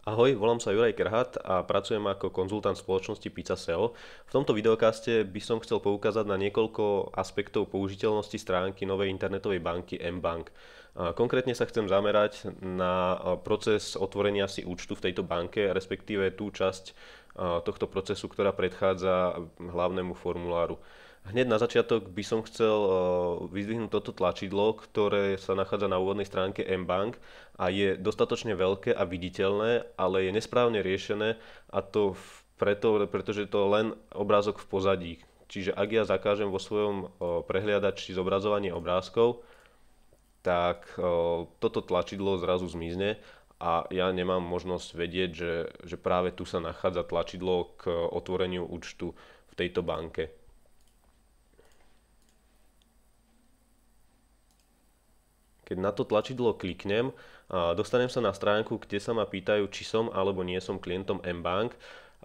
Ahoj, volám sa Juraj Kerhat a pracujem ako konzultant spoločnosti Pizza SEO. V tomto videokaste by som chcel poukázať na niekoľko aspektov použiteľnosti stránky novej internetovej banky mBank. Konkrétne sa chcem zamerať na proces otvorenia si účtu v tejto banke, respektíve tú časť tohto procesu, ktorá predchádza hlavnému formuláru. Hneď na začiatok by som chcel vyzdvihnúť toto tlačidlo, ktoré sa nachádza na úvodnej stránke mBank a je dostatočne veľké a viditeľné, ale je nesprávne riešené a to preto, pretože to len obrázok v pozadí. Čiže ak ja zakážem vo svojom prehliadači zobrazovanie obrázkov, tak toto tlačidlo zrazu zmizne a ja nemám možnosť vedieť, že, že práve tu sa nachádza tlačidlo k otvoreniu účtu v tejto banke. Keď na to tlačidlo kliknem, dostanem sa na stránku, kde sa ma pýtajú, či som alebo nie som klientom mBank.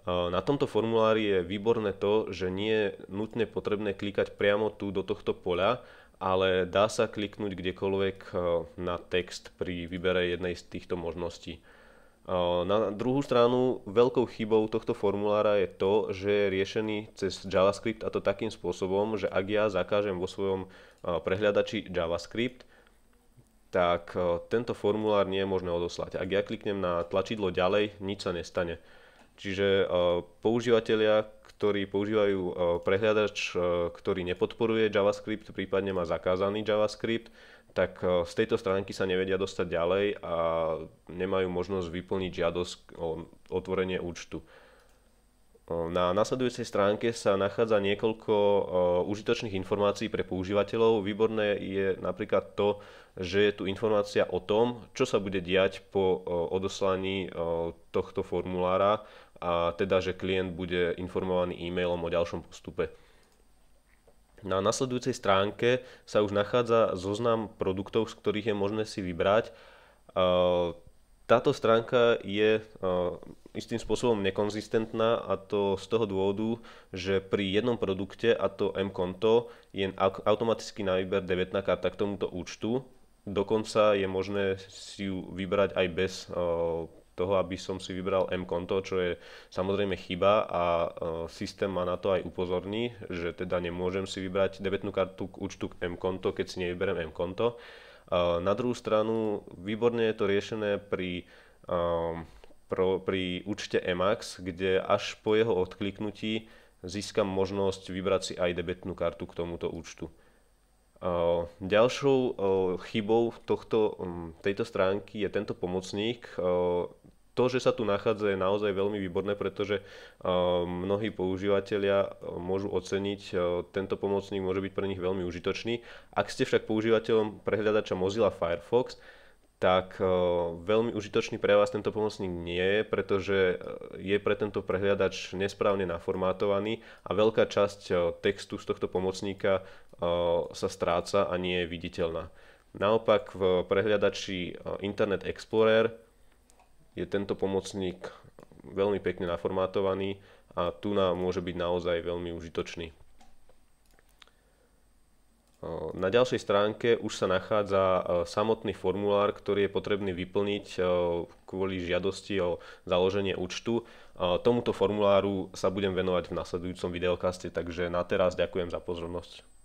Na tomto formulári je výborné to, že nie je nutne potrebné klikať priamo tu do tohto poľa, ale dá sa kliknúť kdekoľvek eh, na text pri vybere jednej z týchto možností. Eh, na druhú stranu veľkou chybou tohto formulára je to, že je riešený cez JavaScript a to takým spôsobom, že ak ja zakážem vo svojom eh, prehľadači JavaScript, tak tento formulár nie je možné odoslať. Ak ja kliknem na tlačidlo ďalej, nič sa nestane. Čiže e, používateľia, ktorí používajú e, prehľadač, e, ktorý nepodporuje JavaScript, prípadne má zakázaný JavaScript, tak z tejto stránky sa nevedia dostať ďalej a nemajú možnosť vyplniť žiadosť o otvorenie účtu. Na nasledujúcej stránke sa nachádza niekoľko užitočných informácií pre používateľov. Výborné je napríklad to, že je tu informácia o tom, čo sa bude diať po odoslaní tohto formulára a teda, že klient bude informovaný e-mailom o ďalšom postupe. Na nasledujúcej stránke sa už nachádza zoznam produktov, z ktorých je možné si vybrať. Táto stránka je istým spôsobom nekonzistentná a to z toho dôvodu, že pri jednom produkte, a to M-konto, je automaticky na výber debetná karta k tomuto účtu. Dokonca je možné si ju vybrať aj bez toho, aby som si vybral M konto, čo je samozrejme chyba a e, systém ma na to aj upozorní, že teda nemôžem si vybrať debetnú kartu k účtu k M konto, keď si nevyberiem M konto. E, na druhú stranu, výborne je to riešené pri, e, pri účte Emax, kde až po jeho odkliknutí získam možnosť vybrať si aj debetnú kartu k tomuto účtu. Ďalšou chybou tohto, tejto stránky je tento pomocník to, že sa tu nachádza, je naozaj veľmi výborné, pretože eh, mnohí používateľia eh, môžu oceniť, eh, tento pomocník môže byť pre nich veľmi užitočný. Ak ste však používateľom prehľadača Mozilla Firefox, tak veľmi užitočný pre vás tento pomocník nie je, pretože je pre tento prehliadač nesprávne naformátovaný a veľká časť textu z tohto pomocníka sa stráca a nie je viditeľná. Naopak v prehliadači Internet Explorer je tento pomocník veľmi pekne naformátovaný a tu nám môže byť naozaj veľmi užitočný. Na ďalšej stránke už sa nachádza samotný formulár, ktorý je potrebný vyplniť kvôli žiadosti o založenie účtu. Tomuto formuláru sa budem venovať v nasledujúcom videokaste, takže na teraz ďakujem za pozornosť.